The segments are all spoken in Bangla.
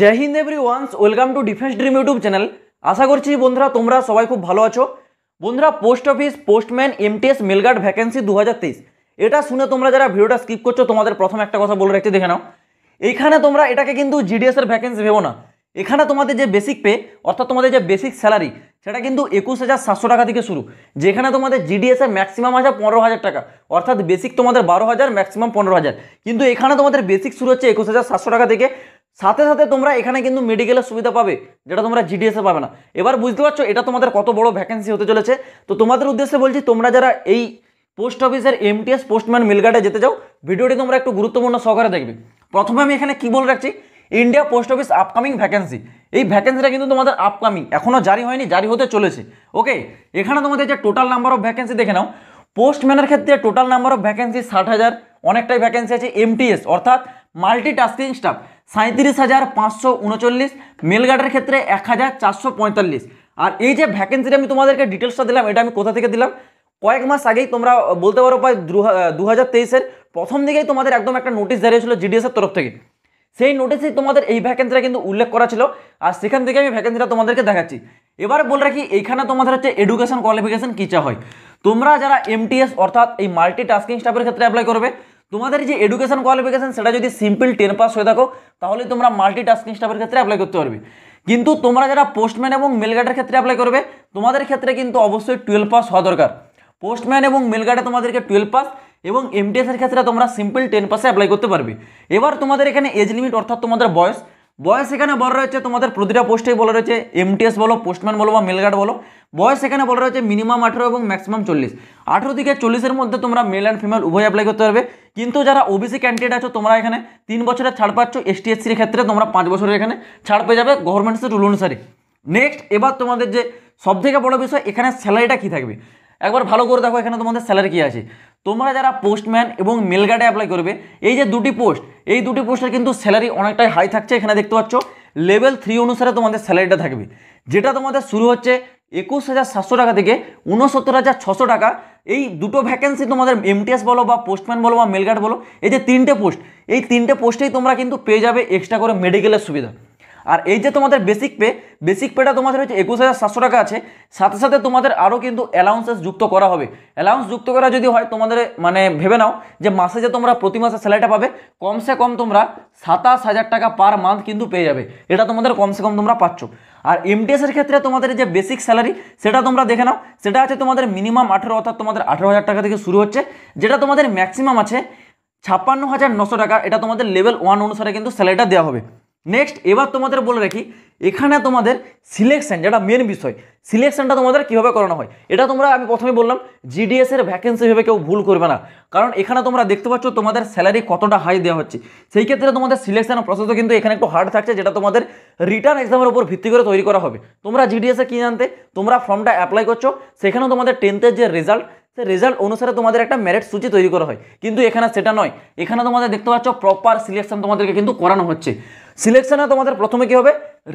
জয় হিন্দ every ones welcome to Defence Dream YouTube channel আশা করছি বন্ধুরা তোমরা সবাই খুব ভালো আছো বন্ধুরা post office postman MTS mail guard vacancy দু এটা শুনে তোমরা যারা ভিডিওটা স্কিপ করছো তোমাদের প্রথম একটা কথা বলে রাখছি দেখে নাও এইখানে তোমরা এটাকে কিন্তু জিডিএসের ভ্যাকেন্সি ভেবো না এখানে তোমাদের যে বেসিক পে অর্থাৎ তোমাদের যে বেসিক স্যালারি সেটা কিন্তু একুশ হাজার সাতশো টাকা থেকে শুরু যেখানে তোমাদের জিডিএসের ম্যাক্সিমাম আছে পনেরো হাজার টাকা অর্থাৎ বেসিক তোমাদের বারো হাজার ম্যাক্সিমাম পনেরো হাজার কিন্তু এখানে তোমাদের বেসিক শুরু হচ্ছে একুশ হাজার সাতশো টাকা থেকে সাথে সাথে তোমরা এখানে কিন্তু মেডিকেলের সুবিধা পাবে যেটা তোমরা জিডিএসে পাবে না এবার বুঝতে পারছো এটা তোমাদের কত বড় ভ্যাকেন্সি হতে চলেছে তো তোমাদের উদ্দেশ্যে বলছি তোমরা যারা এই পোস্ট অফিসের এমটিএস পোস্টম্যান মিলগার্ডে যেতে যাও ভিডিওটি তোমরা একটু গুরুত্বপূর্ণ সহকারে দেখবে প্রথমে আমি এখানে কি বলে রাখছি India post office upcoming vacancy এই ভ্যাকেন্সিটা কিন্তু তোমাদের আপকামিং এখনও জারি হয়নি জারি হতে চলেছে ওকে এখানে তোমাদের যে টোটাল নাম্বার অফ ভ্যাকেন্সি দেখে নাও পোস্টম্যানের ক্ষেত্রে টোটাল নাম্বার অফ ভ্যাকেন্সি ষাট হাজার অনেকটাই ভ্যাকেন্সি আছে এমটিএস অর্থাৎ মাল্টি টাস্কিং স্টাফ সাঁত্রিশ হাজার পাঁচশো উনচল্লিশ মেলগার্ডের ক্ষেত্রে এক হাজার চারশো পঁয়তাল্লিশ আর এই যে ভ্যাকেন্সিটা আমি তোমাদেরকে ডিটেলসটা দিলাম এটা আমি কোথা থেকে দিলাম কয়েক মাস আগেই তোমরা বলতে পারো প্রায় দু হাজার তেইশের প্রথম দিকেই তোমাদের একদম একটা নোটিশ জারি হয়েছিল জিডিএসের তরফ থেকে সেই নোটিশেই তোমাদের এই ভ্যাকেন্সিটা কিন্তু উল্লেখ করা ছিল আর সেখান থেকে আমি ভ্যাকেন্সিটা তোমাদেরকে দেখাচ্ছি এবার বলে রাখি এইখানে তোমাদের হচ্ছে এডুকেশন কোয়ালিফিকেশন কী চা হয় তোমরা যারা এমটিএস অর্থাৎ এই মাল্টি টাস্কিং স্টাফের ক্ষেত্রে অ্যাপ্লাই করবে তোমাদের যে এডুকেশন কোয়ালিফিকেশান সেটা যদি সিম্পল টেন পাস হয়ে থাকো তাহলে তোমরা মাল্টি টাস্কিং স্টাফের ক্ষেত্রে অ্যাপ্লাই করতে পারবে কিন্তু তোমরা যারা পোস্টম্যান এবং মেলগার্ডের ক্ষেত্রে অ্যাপ্লাই করবে তোমাদের ক্ষেত্রে কিন্তু অবশ্যই টুয়েলভ পাস হওয়া দরকার পোস্টম্যান এবং মেলগার্ডে তোমাদেরকে টুয়েলভ পাস এবং এমটিএসের ক্ষেত্রে তোমরা সিম্পল টেন পাসে অ্যাপ্লাই করতে পারবে এবার তোমাদের এখানে এজ লিমিট অর্থাৎ তোমাদের বয়স বয়স এখানে বলা রয়েছে তোমাদের প্রতিটা পোস্টেই বলা রয়েছে এমটিএস বলো পোস্টম্যান বলো বা মেলগার্ড বলো বয়স এখানে বলা রয়েছে মিনিমাম আঠেরো এবং ম্যাক্সিমাম চল্লিশ আঠেরো থেকে চল্লিশের মধ্যে তোমরা মেল অ্যান্ড ফিমেল উভয় অ্যাপ্লাই করতে পারবে কিন্তু যারা ওবিসি ক্যান্ডিডেট আছো তোমরা এখানে তিন বছরের ছাড় পাচ্ছ এসটিএসসির এসসির ক্ষেত্রে তোমরা পাঁচ বছরের এখানে ছাড় পেয়ে যাবে গভর্নমেন্টসের রুল অনুসারে নেক্সট এবার তোমাদের যে সবথেকে বড় বিষয় এখানে স্যালারিটা কী থাকবে একবার ভালো করে দেখো এখানে তোমাদের স্যালারি কী আছে তোমরা যারা পোস্টম্যান এবং মেলগার্ডে অ্যাপ্লাই করবে এই যে দুটি পোস্ট এই দুটি পোস্টের কিন্তু স্যালারি অনেকটাই হাই থাকছে এখানে দেখতে পাচ্ছ লেভেল থ্রি অনুসারে তোমাদের স্যালারিটা থাকবে যেটা তোমাদের শুরু হচ্ছে একুশ হাজার সাতশো টাকা থেকে উনসত্তর হাজার ছশো টাকা এই দুটো ভ্যাকেন্সি তোমাদের এমটিএস বলো বা পোস্টম্যান বলো বা মেলগার্ড বলো এই যে তিনটে পোস্ট এই তিনটে পোস্টেই তোমরা কিন্তু পেয়ে যাবে এক্সট্রা করে মেডিকেলের সুবিধা আর এই যে তোমাদের বেসিক পে বেসিক পেটা তোমাদের হচ্ছে একুশ হাজার সাতশো টাকা আছে সাথে সাথে তোমাদের আরও কিন্তু অ্যালাউন্সেস যুক্ত করা হবে অ্যালাউন্স যুক্ত করা যদি হয় তোমাদের মানে ভেবে নাও যে মাসে যে তোমরা প্রতি মাসে স্যালারিটা পাবে কমসে কম তোমরা সাতাশ হাজার টাকা পার মান্থ কিন্তু পেয়ে যাবে এটা তোমাদের কমসে কম তোমরা পাচ্ছ আর এমটিএসের ক্ষেত্রে তোমাদের যে বেসিক স্যালারি সেটা তোমরা দেখে নাও সেটা আছে তোমাদের মিনিমাম আঠেরো অর্থাৎ তোমাদের আঠেরো হাজার টাকা থেকে শুরু হচ্ছে যেটা তোমাদের ম্যাক্সিমাম আছে ছাপ্পান্ন হাজার নশো টাকা এটা তোমাদের লেভেল ওয়ান অনুসারে কিন্তু স্যালারিটা দেওয়া হবে নেক্সট এবার তোমাদের বলে রাখি এখানে তোমাদের সিলেকশন যেটা মেন বিষয় সিলেকশনটা তোমাদের কীভাবে করানো হয় এটা তোমরা আমি প্রথমে বললাম জিডিএসের ভ্যাকেন্সি ভেবে কেউ ভুল করবে না কারণ এখানে তোমরা দেখতে পাচ্ছ তোমাদের স্যালারি কতটা হাই দেওয়া হচ্ছে সেই ক্ষেত্রে তোমাদের সিলেকশান প্রসেসও কিন্তু এখানে একটু হার্ড থাকছে যেটা তোমাদের রিটার্ন এক্সামের উপর ভিত্তি করে তৈরি করা হবে তোমরা জিডিএসে কী জানতে তোমরা ফর্মটা অ্যাপ্লাই করছো সেখানেও তোমাদের টেন্থের যে রেজাল্ট সে রেজাল্ট অনুসারে তোমাদের একটা মেরিট সূচি তৈরি করা হয় কিন্তু এখানে সেটা নয় এখানে তোমাদের দেখতে পাচ্ছ প্রপার সিলেকশন তোমাদেরকে কিন্তু করানো হচ্ছে সিলেকশানে তোমাদের প্রথমে কী হবে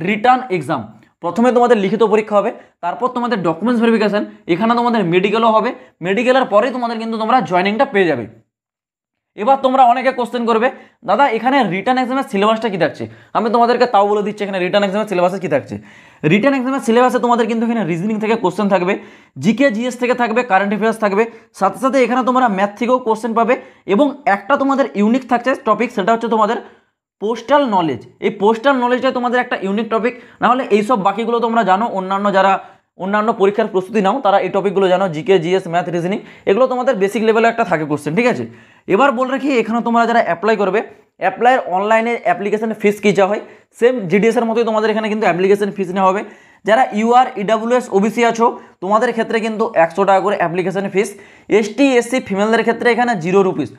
রিটার্ন এক্সাম প্রথমে তোমাদের লিখিত পরীক্ষা হবে তারপর তোমাদের ডকুমেন্টস ভেরিফিকেশান এখানে তোমাদের মেডিকেলও হবে মেডিকেলের পরেই তোমাদের কিন্তু তোমরা জয়নিংটা পেয়ে যাবে এবার তোমরা অনেকে কোশ্চেন করবে দাদা এখানে রিটার্ন এক্সামের সিলেবাসটা কী থাকছে আমি তোমাদেরকে তাও বলে দিচ্ছি এখানে রিটার্ন এক্সামের সিলেবাসে কী থাকছে রিটার্ন এক্সামের সিলেবাসে তোমাদের কিন্তু এখানে রিজনিং থেকে কোশ্চেন থাকবে জিকে জিএস থেকে থাকবে কারেন্ট অ্যাফেয়ার্স থাকবে সাথে সাথে এখানে তোমরা ম্যাথ থেকেও কোশ্চেন পাবে এবং একটা তোমাদের ইউনিক থাকছে টপিক সেটা হচ্ছে তোমাদের পোস্টাল নলেজ এই পোস্টাল নলেজটা তোমাদের একটা ইউনিক টপিক নাহলে এইসব বাকিগুলো তোমরা জানো অন্যান্য যারা অন্যান্য পরীক্ষার প্রস্তুতি নাও তারা এই টপিকগুলো জানো জিকে জিএস ম্যাথ রিজনিং এগুলো তোমাদের বেসিক লেভেলে একটা থাকে কোশ্চেন ঠিক আছে এবার বল রাখি এখানে তোমরা যারা অ্যাপ্লাই করবে অ্যাপ্লাইয়ের অনলাইনে অ্যাপ্লিকেশন ফিস কী যা হয় সেম জিডিএসের মতোই তোমাদের এখানে কিন্তু অ্যাপ্লিকেশন ফিস নেওয়া হবে যারা ইউআর ইডাব্লিউএস ওবিসি আছো তোমাদের ক্ষেত্রে কিন্তু একশো টাকা করে অ্যাপ্লিকেশন ফিস এসটি এসসি ফিমেলদের ক্ষেত্রে এখানে জিরো রুপিস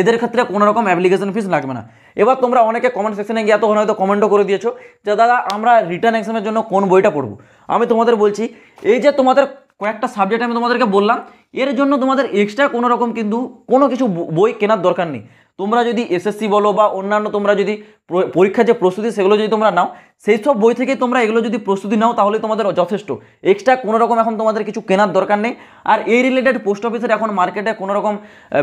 এদের ক্ষেত্রে কোনো রকম অ্যাপ্লিকেশন ফিস লাগবে না এবার তোমরা অনেকে কমেন্ট সেকশনে গিয়ে তখন হয়তো কমেন্টও করে দিয়েছো যে দাদা আমরা রিটার্ন এক্সামের জন্য কোন বইটা পড়ব আমি তোমাদের বলছি এই যে তোমাদের কয়েকটা সাবজেক্ট আমি তোমাদেরকে বললাম এর জন্য তোমাদের এক্সট্রা কোনো রকম কিন্তু কোনো কিছু বই কেনার দরকার নেই তোমরা যদি এসএসসি বলো বা অন্যান্য তোমরা যদি পরীক্ষার যে প্রস্তুতি সেগুলো যদি তোমরা নাও সেই সব বই থেকে তোমরা এগুলো যদি প্রস্তুতি নাও তাহলে তোমাদের যথেষ্ট এক্সট্রা কোনো রকম এখন তোমাদের কিছু কেনার দরকার নেই আর এই রিলেটেড পোস্ট অফিসের এখন মার্কেটে কোনো রকম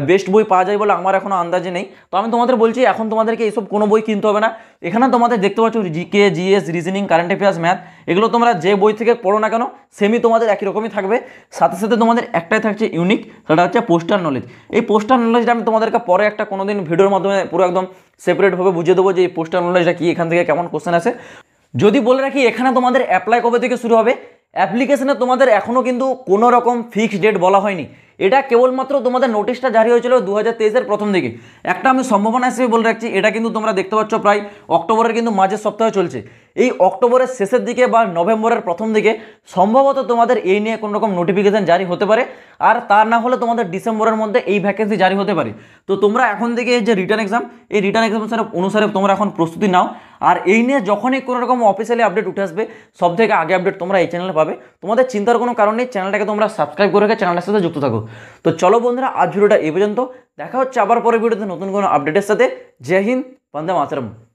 বেস্ট বই পাওয়া যায় বলে আমার এখনও আন্দাজে নেই তো আমি তোমাদের বলছি এখন তোমাদেরকে এইসব কোনো বই কিনতে হবে না এখানে তোমাদের দেখতে পাচ্ছ GK GS reasoning current affairs math এগুলো তোমরা যে বই থেকে পড়ো না কেন সেমি তোমাদের একই রকমই থাকবে সাথে সাথে তোমাদের একটাই থাকছে ইউনিক সেটা হচ্ছে পোস্টার নলেজ এই পোস্টার নলেজটা আমি তোমাদেরকে পরে একটা কোনো দিন ভিডিওর মাধ্যমে পুরো একদম সেপারেটভাবে বুঝিয়ে দেবো যে এই পোস্টার নলেজটা কি এখান থেকে কেমন কোশ্চেন আছে যদি বলে রাখি এখানে তোমাদের অ্যাপ্লাই কবে থেকে শুরু হবে অ্যাপ্লিকেশনে তোমাদের এখনও কিন্তু কোনো রকম ফিক্সড ডেট বলা হয়নি এটা কেবলমাত্র তোমাদের নোটিশটা জারি হয়েছিল দু হাজার প্রথম দিকে একটা আমি সম্ভাবনা হিসেবে বলে রাখছি এটা কিন্তু তোমরা দেখতে পাচ্ছ প্রায় অক্টোবরের কিন্তু মাঝের সপ্তাহে চলছে এই অক্টোবরের শেষের দিকে বা নভেম্বরের প্রথম দিকে সম্ভবত তোমাদের এই নিয়ে কোনো রকম নোটিফিকেশান জারি হতে পারে আর তার না হলে তোমাদের ডিসেম্বরের মধ্যে এই ভ্যাকেন্সি জারি হতে পারে তো তোমরা এখন থেকে যে রিটার্ন এক্সাম এই রিটার্ন এক্সাম অনুসারে তোমরা এখন প্রস্তুতি নাও আর এই নিয়ে যখনই কোনো রকম অফিসিয়ালি আপডেট উঠে আসবে সব থেকে আগে আপডেট তোমরা এই চ্যানেলে পাবে তোমাদের চিন্তার কোনো কারণ নেই চ্যানেলটাকে তোমরা সাবস্ক্রাইব করে রেখে চ্যানেলের সাথে যুক্ত থাকো তো চলো বন্ধুরা আজ ভিডিওটা এ পর্যন্ত দেখা হচ্ছে আবার পরে ভিডিওতে নতুন কোনো আপডেটের সাথে জয় হিন্দ বন্দে মাতরম